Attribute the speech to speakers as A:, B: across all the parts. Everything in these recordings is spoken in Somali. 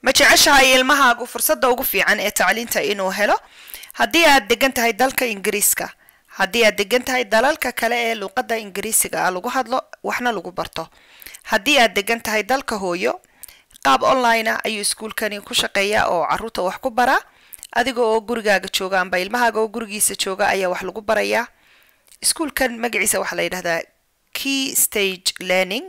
A: ma jeceshahay ilmahaagu fursada ugu fiican ee tacliinta inuu helo haddii aad degan tahay dalka ingiriiska haddii aad degan tahay dalalka kale ee luuqadda ingiriisiga a lagu hadlo waxna lagu barto haddii aad degan tahay dalka hooyo qaab online ah ayuu iskuulkani ku shaqeeyaa oo caruurta wax ku baraa adiga oo gurigaaga jooga amba ilmahaaga oo gurigiisa jooga ayaa wax lagu barayaa iskuulkan magaciisa waxaa la yidhahdaa key stage learning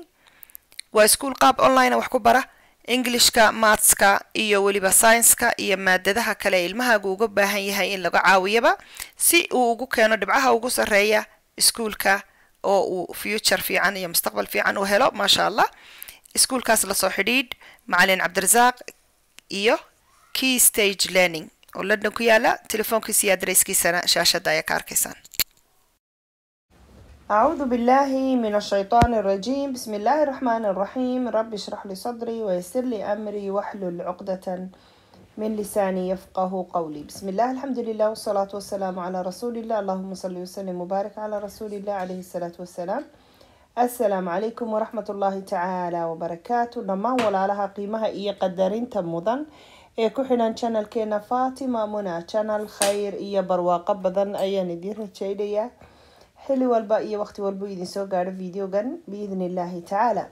A: waa iskuul qaab online wax ku bara ingilishka maatska iyo weliba sainska iyo maadadaha kale ee ilmahaagu uga baahan yahay in laga caawiyaba si uu ugu keeno dhibcaha ugu sarreeya iskuulka oo uu future fiican iyo mustaqbal fiican u helo maasha allah iskuulkaas lasoo xidhiidh macalin cabdirasaaq iyo key stage learning oo london ku yaala telefoonkiisa iyo adresskiisana shaashada ayaa ka arkaysaan أعوذ بالله من الشيطان الرجيم بسم الله الرحمن الرحيم رب اشرح لي صدري ويسر لي أمري واحلل عقدة من لساني يفقه قولي بسم الله الحمد لله والصلاة والسلام على رسول الله اللهم صل وسلم وبارك على رسول الله عليه الصلاة والسلام السلام عليكم ورحمة الله تعالى وبركاته لما ولا لها قيمها إي قدرين تمضا إي ku xidhan channelkeena fatima muna channel khayr إي barwaaqo badan أي ندير rajaynayaa xili walba iyo waqti walbu idin soo gaadho videogan biidni illaahi tacaala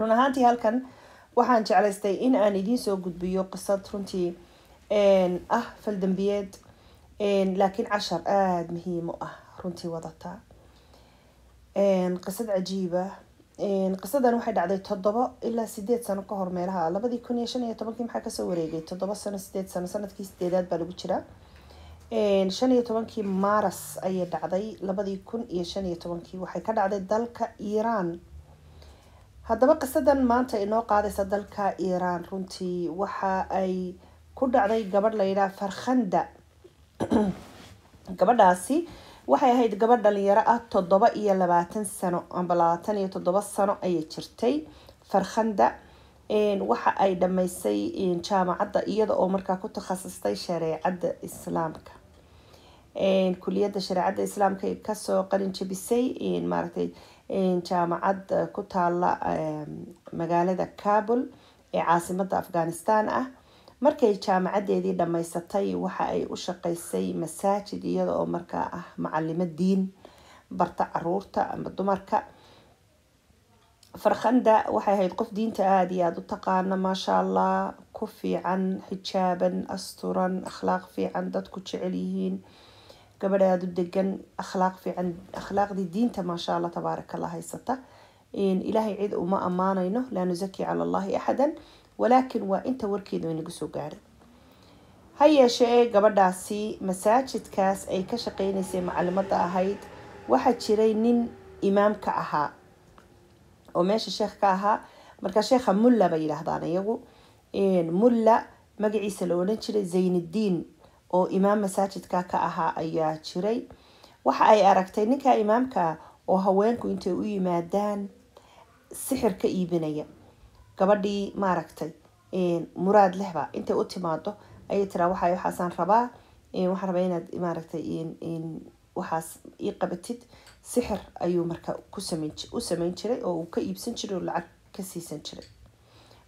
A: run ahaantii halkan waxaan jeclaystay in aan idiin soo gudbiyo qisad runtii ah faldambiyeed laakiin cashar aada muhiim u ah runtii wadata qisad cajiiba qisadan waxay dhacday toddobo ilaa sideed sano ka hor meelaha labadii kun iyo shan iyo tobankii maxaa kasoo wareegay toddoba sano sideed sano sanadkii sideedaad baa lagu jiraa shan iyo tobankii maaras ayay dhacday labadii kun iyo shan iyo tobankii waxay ka dhacday dalka iiraan haddaba qisadan maanta inoo qaadaysa dalka iiraan runtii waxa ay ku dhacday gabadh layidhaha farkhanda gabadhaasi waxay ahayd gabadh dhalinyaro ah toddoba iyo labaatan sano amba labaatan iyo toddoba sano ayay jirtay farkhanda waxa ay dhammaysay jaamacadda iyada oo markaa ku takhasustay shareecadda islaamka kuliyadda shareecadda islaamka kasoo qalin jabisay maaragtay jaamacad eh, ku taala magaalada kabul ee caasimadda afghanistan ah markay jaamacadeedii dhammaysatay waxa ay u shaqeysay masaajid iyada oo markaa ah macalimo diin barta caruurta ama dumarka farkhanda waxay ahayd qof diinta aada iyo aada u taqaana maasha allah ku fiican xijaaban asturan akhlaaq fiican dadku jecel yihiin gabadh aada u degan akhlaaq fiican akhlaaqdii diinta maasha allah tabaaraka haysata ilaahay cid uma ammaanayno laa nusaki cala allahi axadan walaakin waa inta warkeeda inagu soo gaadhay ha yeeshee gabadhaasi masaajidkaas ay ka shaqeynaysay macalimada ahayd waxaa jiray nin imaamka ahaa oo meesha sheekh ka ahaa markaa sheekha mulla bay yidhaahdaan iyagu mulla magaciisa la odhan jiray zayniddiin oo imaam masaajidka ka ahaa ayaa jiray waxa ay aragtay ninka imaamka oo haweenku intay u yimaadaan sixir ka iibinaya gabadhii maaragtay muraad lehba intay u timaado ayay tiraa waxa waxaasaan rabaa waxaan rabaa inaad maaragtay waxaas ii qabatid sixir ayuu marka u sameyn jiray oo uu ka iibsan jiray oo lacag ka siisan jiray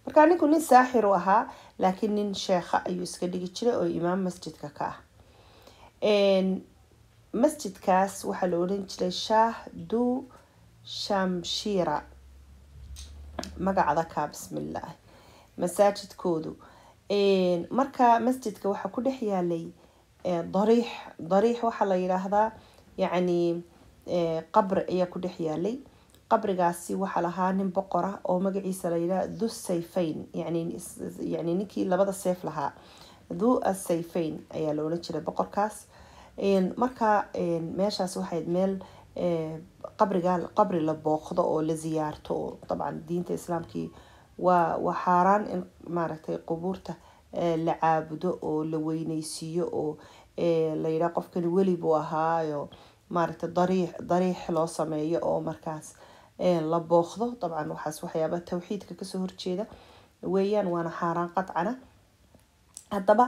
A: markaa ninku nin saaxir u ahaa laakiin nin sheekha ayuu iska dhigi jiray oo imaam masjidka ka ah masjidkaas waxaa la odhan jiray shaah du shamshiira magacda kaa bismillaah masaajidkoodu marka masjidka waxaa ku dhex yaalay eh, dariix dariix waxaa la yidhaahdaa yacni qabri ayaa ku dhex yaalay qabrigaasi waxaa lahaa nin boqor ah oo magaciisa layidhaha thu sayfayn yanyacni ninkii labada seef lahaa thu asayfayn ayaa la odhan jiray boqorkaas marka meeshaas waxayd meel qabriga qabri la booqdo oo la ziyaarto oo dabcan diinta islaamkii waa waa xaaraan in maaragtay qubuurta la caabudo oo la weyneysiiyo oo layidhaha qofkani weli buu ahaayo maarata dariix dariix loo sameeyo oo markaas la booqdo dabcan waxaas waxyaaba tawxiidka kasoo horjeeda weeyaan waana xaaraan qadcana haddaba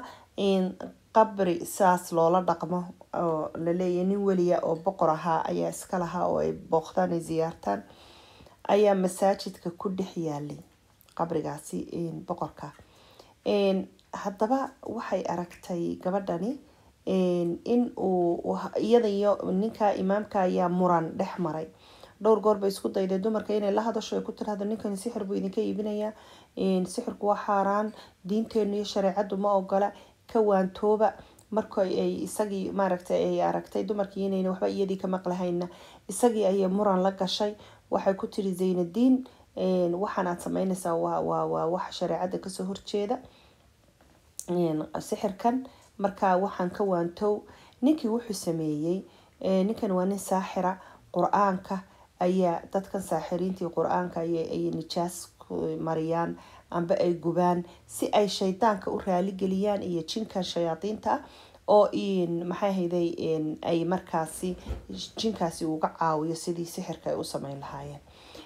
A: qabri saas loola dhaqmo oo laleeyahy nin weliya oo boqor ahaa ayaa iska lahaa oo ay booqdaan ay ziyaartaan ayaa masaajidka ku dhex yaalay qabrigaasi boqorka haddaba waxay aragtay gabadhani in uu ninka imaamka ayaa muran dhex maray dhowr goor isku dayday dumarka inay la hadasho ay ku tirahdo ninkan sixir buu idinka iibinayaa sixirku waa xaaraan diinteenu iyo shareecadu ma ogola ka waantooba marka ay isagii maaragtay ay aragtay dumarkii inayna waxba iyadii ka maqlahayna isagii ayay muran la gashay waxay ku tiri zaynadiin waxaan aad sameynaysaa waa waa waa wax shareecada kasoo horjeeda sixirkan markaa waxaan ka waantow ninkii wuxuu sameeyey ninkan waa nin saaxira qur-aanka ayaa dadkan saaxiriintii qur-aanka ayay nijaas mariyaan amba ay gubaan si ay shaydaanka u raaligeliyaan iyo jinkan shayaadiinta oo maxay hayday ay markaasi jinkaasi uga caawiyo sidii sixirka ay u sameyn lahaayeen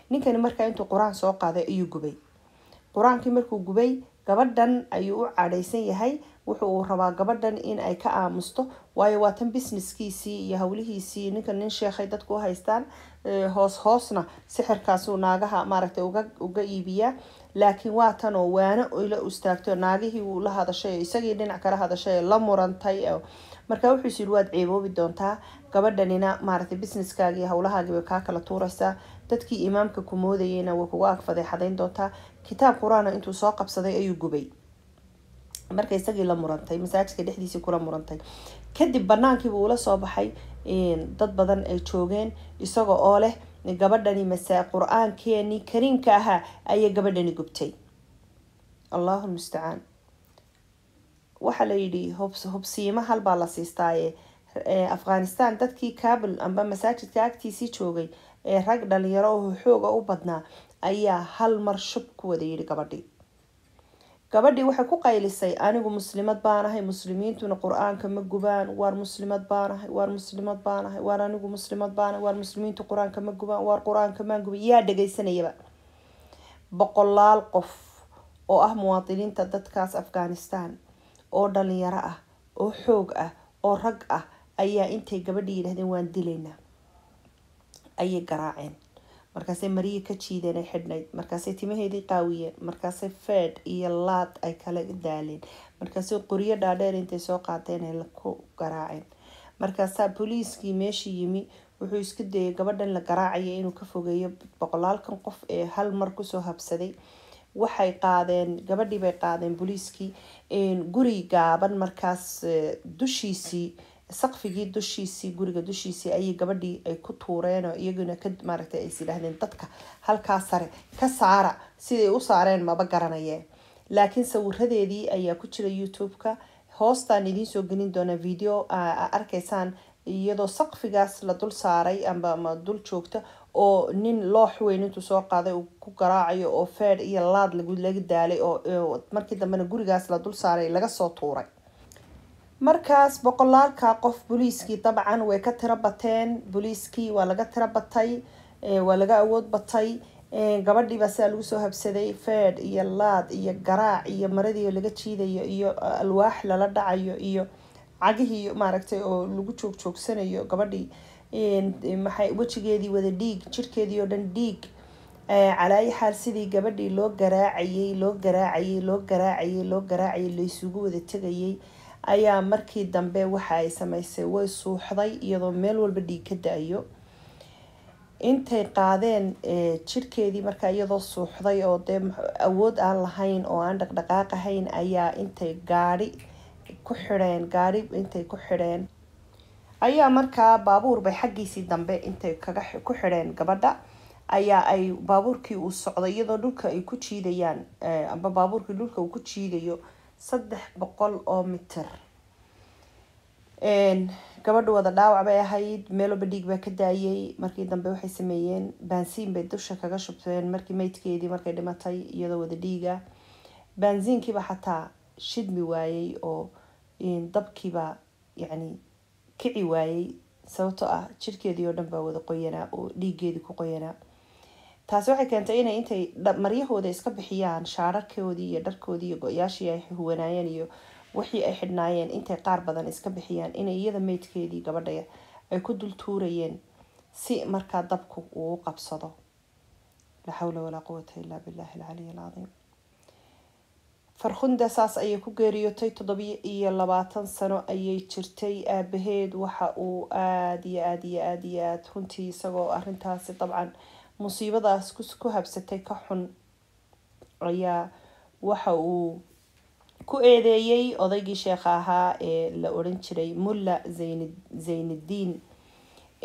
A: ninkani markaa intuu qur-aan soo qaaday ayuu gubay qur-aankii markuu gubay gabadhan ayuu u cadhaysan yahay wuxuu uu rabaa gabadhan in ay ka aamusto waayo waa tan busineskiisii iyo howlihiisii ninka nin sheekhay dadku u haystaan eh, hoos hoosna sixirkaasuu naagaha maaragtay uga iibiyaa laakiin waatan oo waana ila istaagto naagihii wuu la hadashay isagii dhinac kala hadashay la murantay marka wuxuusi yiri waad ceeboobi doontaa gabadhanina maaragtay businesskaagii howlahaagii kaa kala tuuraysaa dadkii imaamka ku moodayeyna way kuga ag fadeexadayn doontaa kitaab qur-aana intuu soo qabsaday ayuu gubay marka isagii la murantay masaajidka dhexdiisii kula murantay kadib banaankiibuu ula soo baxay dad badan ay joogeen isaga oo leh gabadhani masa qur-aankeenii kariimka ahaa ayay gabadhani gubtay allahu mustacaan waxaa layidhi hubsiimo halbaa la siistaaye afghanistan dadkii kabul amba masaajidka agtiisii joogay ee rag dhalinyaro oo xooga u badnaa ayaa hal mar shub ku wada yidhi gabadhii gabadhii waxay ku qaylisay anigu muslimad baan ahay muslimiintuna qur-aanka ma gubaan waar muslimad baan ahay waar muslimad baan ahay waar anigu muslimad baan waar muslimiintu qur-aanka ma gubaan waar qur-aanka maan gubin yaa dhagaysanayaba boqolaal qof oo ah muwaadiniinta dadkaas afghanistan oo dhalinyaro ah oo xoog ah oo rag ah ayaa intay gabadhii yidhahdeen waan dilaynaa ayay garaaceen markaasay mariyi ka jiideen ay xidhnayd markaasay timaheedii qaawiyeen markaasay feedh iyo laad ay kala daaleen markaasay qoryo dhaadheer intay soo qaateen ay ku garaaceen markaasaa booliiskii meeshii yimi wuxuu isku dayay gabadhan la garaacaya inuu ka fogeeyo boqolaalkan qof ee hal mar kusoo habsaday waxay qaadeen gabadhiibay qaadeen booliiskii guri gaaban markaas eh, dushiisii saqfigii dushiisii guriga dushiisii ayay gabadhii ay ku tuureenoo iyaguna maaragtay ays yidhaahdeen dadka halkaa sare ka saara siday u saareen maba garanayeen laakiin sawiradeedii ayaa ku jira youtube-ka hoostaan idiin soo gelin doona video arkaysaan iyadoo saqfigaas la dul saaray ama dul joogta oo nin loox weyn intuu soo qaaday uu ku garaacayo oo feed iyo laad laga daalay oo markii dambena gurigaas la dul saaray laga soo tuuray markaas boqolaalka qof booliiskii dabcan way ka tiro bateen boliiskii waa laga tiro batay waa laga awood batay gabadhiibaa sidaa lagu soo habsaday feed iyo laad iyo garaac iyo maradii laga jiidayo iyo e, alwaax lala dhacayo iyo cagihii maaragtay oo lagu joog joogsanayo gabadhii maxay wejigeedii wada dhiig jirkeedii oo dhan dhiig calaayi xaal sidii gabadhii loo garaacayay loo garaacayay loo garaacayay loo garaacayay laysugu wada tegayay ayaa markii dambe waxa ay samaysay way suuxday iyadoo meel walba dhiig ka da-ayo intay qaadeen eh, jirkeedii marka iyadoo suuxday oo dee awood aan lahayn oo aan dhaqdhaqaaq ahayn ayaa intay gaadhi ku xidheen gaadhi intay ku xidheen ayaa markaa baabuur bay xaggiisii dambe intay kaga ku xidheen gabadha ayaa ay baabuurkii uu socday iyadoo dhulka ay ku jiidayaan eh, amba baabuurkii dhulka uu ku jiidayo saddex boqol oo mitir gabadhu wada dhaawac bay ahayd meeloba dhiig baa ka daayay markii dambe waxay sameeyeen baansiin bay dusha kaga shubteen markii maydkeedii markay dhimatay iyadoo wada dhiiga baansiinkiiba xataa shidmi waayey oo dabkiiba yacni kici waayey sababto ah jirkeedii oo dhan baa wada qoyanaa oo dhiiggeedii ku qoyanaa taasi waxay keentay inay intay maryahooda iska bixiyaan shaararkoodii iyo dharkoodii iyo go-yaashii ay huwanaayeen iyo wixii ay xidhnaayeen intay qaar badan iska bixiyaan inay iyada meydkeedii gabadha ay ku dultuurayeen si markaa dabku uu qabsado la xawla walaa quwata ilaa billahi alcaliy alcadiim farkhunda saas ayay ku geeriyootay toddobiyo iyo labaatan sano ayay jirtay aabaheed waxa uu aada iyo aada iyo aada iyo aada runtii isagoo arintaasi dabcan musiibadaas ku habsatay ka xun ayaa waxa uu ku eedeeyey odaygii sheekha ahaa ee la odhan jiray mulla zayniddiin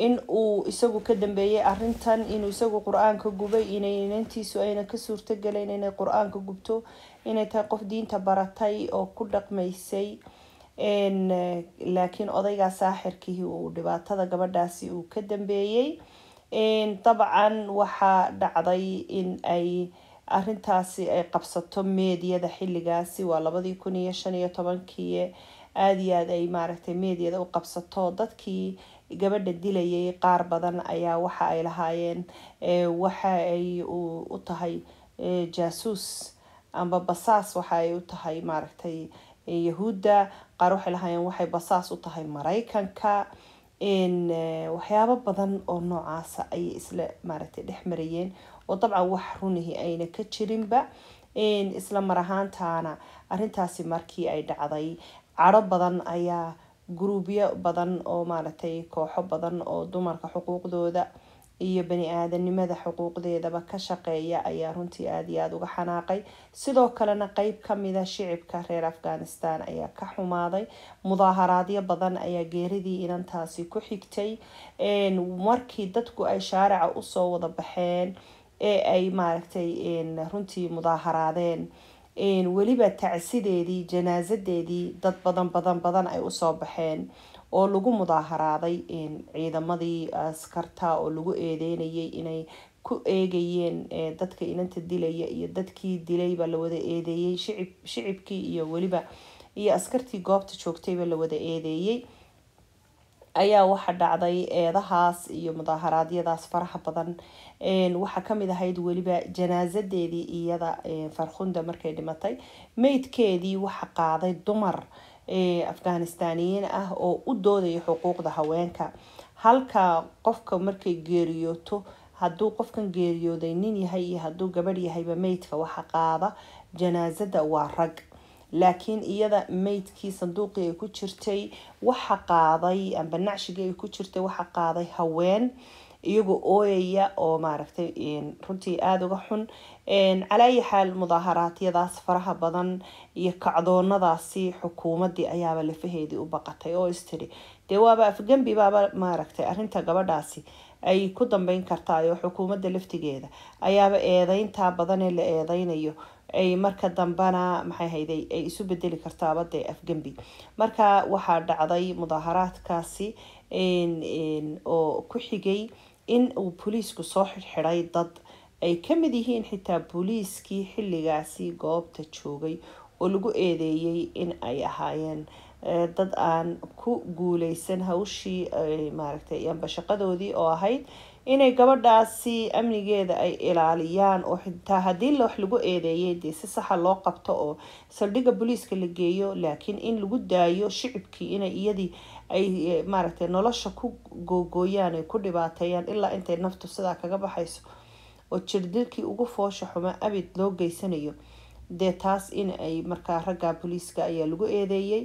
A: in uu isagu ka dambeeyey arintan inuu isagu qur-aanka gubay inay inantiisu ayna ka suurtogalayn inay qur-aanka gubto inay tahay qof diinta baratay oo ku dhaqmaysay laakiin odaygaa saaxirkii uu dhibaatada gabadhaasi uu ka dambeeyey dabcan waxaa dhacday in ay arintaasi ay qabsato meediyada xiligaasi waa labadii kun iyo shan iyo tobankii aada iyo aada ay maaragtay meediyada u qabsato dadkii gabadha dilayay qaar badan ayaa waxa ay lahaayeen waxa ay u tahay jaasuus amba basaas waxa ay u tahay maaragtay yahuudda qaar waxay lahaayeen waxay basaas u tahay maraykanka Eh, waxyaabo badan oo noocaasa ayay isla maaragtay dhex marayeen oo dabcan wax runihi ayna ka jirinba isla mar ahaantaana arintaasi markii ay dhacday caro badan ayaa guruubyo badan oo maaragtay kooxo badan oo dumarka xuquuqdooda iyo bani-aadanimada xuquuqdeedaba ka shaqeeya ayaa runtii aada iyo aada uga xanaaqay sidoo kalena qeyb kamida ah shicibka reer afghanistan ayaa ka xumaaday mudaaharaadyo badan ayaa geeridii inantaasi ku xigtay markii dadku ay shaarica usoo wada baxeen ee ay maaragtay runtii mudaaharaadeen weliba tacsideedii janaasadeedii dad badan badan badan ay usoo baxeen oo lagu mudaaharaaday ciidamadii ah, askarta oo lagu eedeynayay inay ku eegayeen dadka inanta dilaya iyo dadkii dilayba lawada eedeeyey shicibkii iyo weliba iyo askartii goobta joogtayba lawada eedeeyey ayaa waxa dhacday eedahaas iyo mudaaharaadyadaas faraha badan waxaa kamid ahayd weliba janaasadeedii iyada farkhunda markay dhimatay meydkeedii waxa qaaday dumar afghanistaaniyiin ah oo u doodaya xuquuqda haweenka halka qofka markay geeriyooto hadduu qofkan geeriyooday nin yahay iyo hadduu gabadh yahayba meydka waxa qaada janaasada waa rag laakiin iyada meydkii sanduuqii ay ku jirtay waxa qaaday amba ay ku jirtay waxa qaaday haween iyagu ooyaya oo maaragtay runtii aada uga xun calaayi xaal mudaaharaadyadaas faraha badan iyo kacdoonadaasi xukuumadii ayaaba lafaheedii u baqatay oo istiri dee waaba afgembi baaba maaragtay arrinta gabadhaasi ay ku dambeyn kartaay oo xukuumadda laftigeeda ayaaba eedeyntaa badan la eedeynayo ay marka dambena maxay hayday ay isu bedeli kartaaba dee afgembi marka waxaa dhacday mudaaharaadkaasi oo ku xigay in uu booliisku soo xirxiday dad ay kamid yihiin xitaa boliiskii xilligaasi goobta joogay oo lagu eedeeyay in ay ahaayeen dad aan ku guuleysan hawshii maaragtay ambashaqadoodii oo ahayd inay gabadhaasi amnigeeda ay ilaaliyaan oo xitaa haddii wax lagu eedeeyay dee si saxa loo qabto oo saldhigga booliiska la geeyo laakiin in lagu daayo shicibkii inay iyadii ay eh, maaragtay nolosha ku googooyaan ay ku dhibaateeyaan ilaa intay naftu sidaa kaga baxayso oo jirdilkii ugu foosha xuma abid loo geysanayo dee taas in ay markaa ragga booliiska ayaa lagu eedeeyey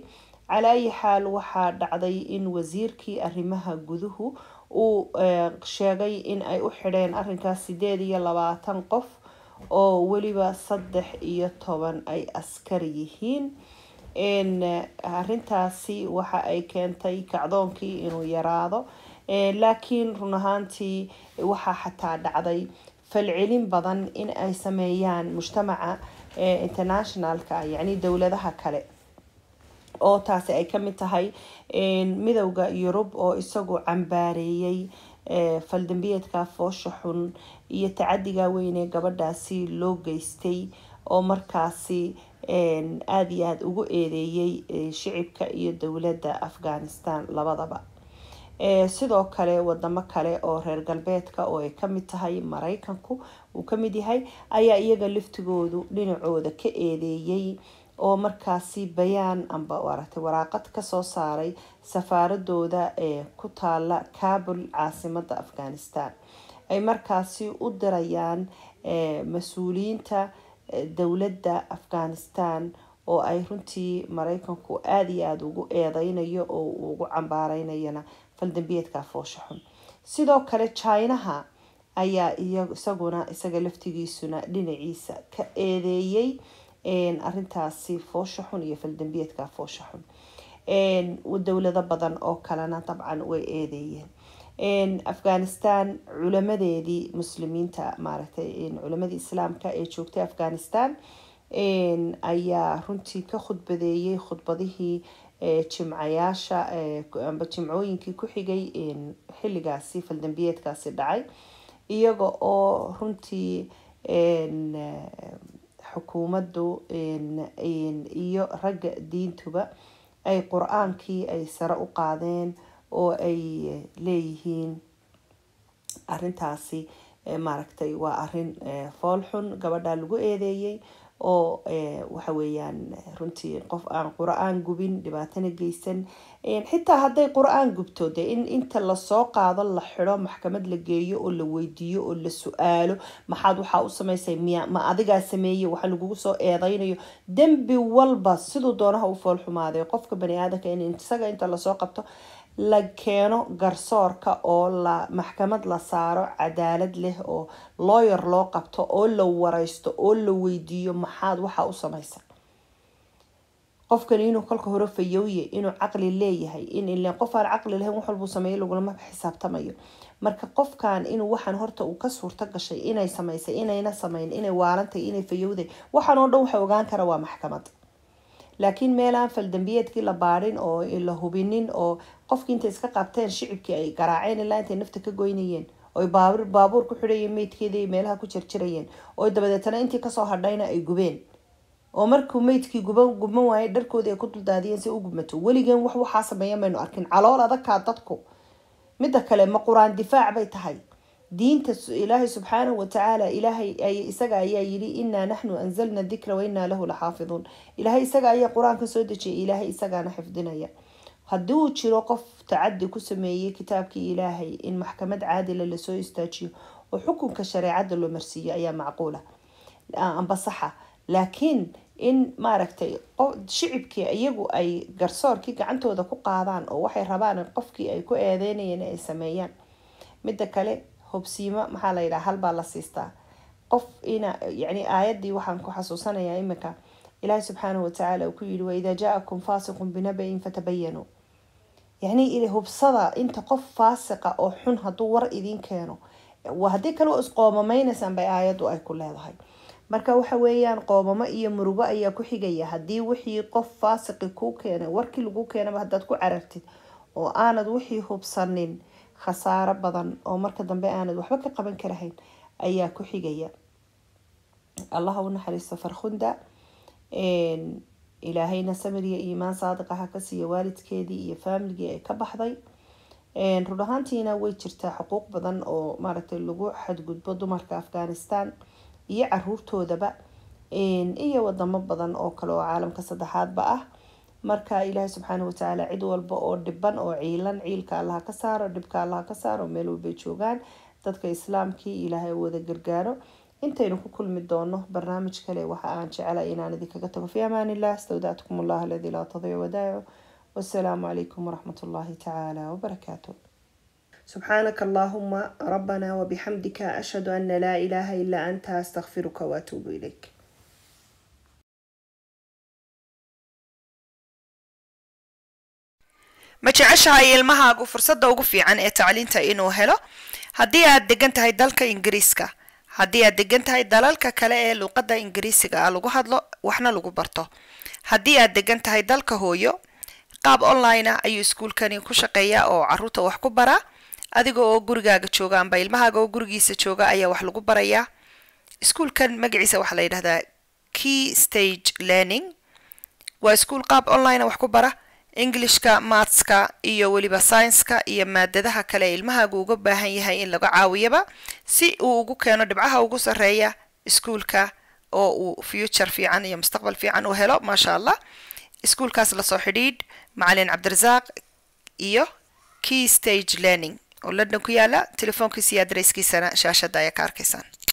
A: calaayi xaal waxaa dhacday in wasiirkii arrimaha guduhu uu eh, sheegay in ay u xidheen arrinkaas sideed iyo labaatan qof oo weliba saddex iyo toban ay askar yihiin Eh, arintaasi waxa ay keentay kacdoonkii inuu yaraado laakiin run ahaantii waxaa xataa dhacday falcelin badan in ay sameeyaan mujtamaca eh, internationalka yani dowladaha kale oo taasi ay kamid tahay midowda yurub oo isagu cambaareeyey eh, faldambiyeedka foosha xun iyo tacadiga weyn ee gabadhaasi loo geystay oo markaasi aada iyo aada ugu eedeeyey shicibka iyo dowladda afghanistan labadaba sidoo kale wadamo kale oo reer galbeedka oo ay kamid tahay mareykanku uu kamid yahay ayaa iyaga laftigoodu dhinacooda ka eedeeyey oo markaasi bayaan amba aragtay waraaqad kasoo saaray safaaradooda ee ku taala kabul caasimada afghanistan ay markaasi u dirayaan mas-uuliyiinta dowladda afghanistan oo ay runtii maraykanku aada iyo aada ugu eedeynayo oo uu ugu cambaaraynayana faldambiyeedka foosha xun sidoo kale jinaha ayaa isaguna isaga laftigiisuna dhinaciisa ka eedeeyey arintaasi foosha xun iyo faldambiyeedka foosha xun dowlado badan oo kalena dabcan way eedeeyeen afghanistan culamadeedii muslimiinta maaragtay culamadii islaamka ee joogtay afghanistan ayaa runtii ka khudbadeeyay khudbadihii eh, jimcayaasha eh, amba jimcooyinkii ku xigay xilligaasi faldambiyeedkaasi dhacay iyaga oo runtii eh, xukuumaddu iyo ragga diintuba ay qur-aankii ay sare u qaadeen oo ay eh, leeyihiin arintaasi eh, maaragtay waa arin eh, foolxun gabadhaa lagu eedeeyey oo waxa weeyaan runtii qof aan qur-aan gubin dhibaatana geysan xitaa hadday qur-aan gubto dee in inta lasoo qaado la xidho maxkamad la geeyo oo la weydiiyo oo la su-aalo maxaad waxaa u samaysay miya ma adigaa sameeye waxa lagugu soo eedaynayo dembi walba siduu doonaha u foolxumaaday qofka bani aadamka in isaga inta lasoo qabto la keeno garsoorka oo la maxkamad la saaro cadaalad leh oo looyer loo qabto oo la wareysto oo la weydiiyo maxaad waxa u samaysa qofkan inuu kolka hore fayowye inuu caqli leeyahay in ileen qof aan caqli lahayn wax walbuu sameeya lagulama xisaabtamayo marka qofkan inuu waxaan horta uu ka suurto gashay inay samaysay inayna samayn inay waalantay inay fayowday waxaan oo dhan waxa ogaan kara waa maxkamad laakiin meelaan faldambiyeedkii la baarin oo la hubinin oo qofkii intay iska qabteen shicibkii ay garaaceen ilaa intay nafta ka goynayeen oy baabuur ku xidhayeen meydkeedii meelaha ku jarjarayeen oo dabadeetana intii kasoo hadhayna ay gubeen oo markuu meydkii guban guban waayay dharkoodii ay ku duldaadiyeen si u gubmato weligeen wax waxaa sameeya maynu arkin calool adagkaa dadku midda kale ma quraan difaac bay tahay diinta ilaahay subxaanahu watacaala ilaahay isaga ayaa yidhi inaa naxnu anzalna dikra wainaa lahu laxaafiduun ilaahay isaga ayaa qur-aanka soo dejiyay ilaahay isagaana xifdinaya hadduu jiro qof tacadi ku sameeyey kitaabkii ilaahay in maxkamad caadila lasoo istaajiyo oo xukunka shareecada loo marsiiyo ayaa macquula amba laakiin in maaragtay shicibkii iyagu ay garsoorkii gacantooda ku qaadaan oo waxay rabaan qofkii ay ku eedeynayeen ay sameeyaan midda kale hobsiimo maxaa la yidhaha halbaa la siistaa qof ina yacni aayaddii waxaan ku xasuusanayaa iminka ilaahi subxaanahu watacaala uu ku yidhi waidaa jaa-akum faasiqun binabayin fatabayanuu yacnii hubsada inta qof faasiqa oo xun hadduu war idiin keeno haddii kale waa isqoomamaynaysan bay aayaddu ay ku leedahay marka waxa weeyaan qoomamo iyo murugo ayaa ku xigaya haddii wixii qof faasiqi kuu keenay warkii lagu keenaba haddaad ku carartid oo aanad wixii hubsanin khasaaro badan oo marka dambe aanad waxba ka qaban karahayn ayaa ku xigaya allaha u naxariisto farkhunda ilaahayna samir iyo iimaan saadiq aha ka siiya waalidkeedii iyo faamiligii ay ka baxday run ahaantiina way jirtaa xuquuq badan oo maaragtay lagu xadgudbo dumarka afghanistan iyo caruurtoodaba iyo wadamo badan oo kale oo caalamka saddexaadba ah marka ilaahay subxaanah watacaala cid walba oo dhiban oo ciilan ciilka allaha ka saaro dhibka allaha ka saaro meel walbay joogaan dadka islaamkii ilaahay wada gargaaro intaynu ku kulmi doono barnaamij kale waxa aan jeclay inaan idinkaga tago fi amaanillah stawdactukum allah aladii laa tadiicu wadaaco wassalaamu calaykum waraxmat ullaahi tacaala wabarakaatu سبحانك allahuma ربنا وبحمدك ashhadu ana laa إله إلا anta أستغفرك waatuubu إليك ma jeceshahay ilmahaagu fursadda ugu fiican ee tacliinta inuu helo haddii aad degan tahay dalka ingiriiska haddii aad degan tahay dalalka kale ee luuqadda ingiriisiga a lagu hadlo waxna lagu barto haddii aad degan tahay dalka hooyo qaab online ah ayuu iskuulkani ku shaqeeyaa oo caruurta wax ku baraa adiga oo gurigaaga jooga amba ilmahaaga oo gurigiisa jooga ayaa wax lagu barayaa iskuulkan magaciisa waxaa la yidhahdaa key stage learning waa iskuul qaab online ah wax ku bara ingilishka maatska iyo weliba saynska iyo maadadaha kale ilmahaagu uga baahan yahay in laga caawiyaba si uu ugu keeno dhibcaha ugu sarreeya iskuulka oo uu future fiican iyo mustaqbal fiican u helo maasha allah iskuulkaas lasoo xidhiidh macalin cabdirasaaq iyo key stage learning oo london ku yaala telefoonkiisa iyo adresskiisana shaashadda ayaa ka arkaysaan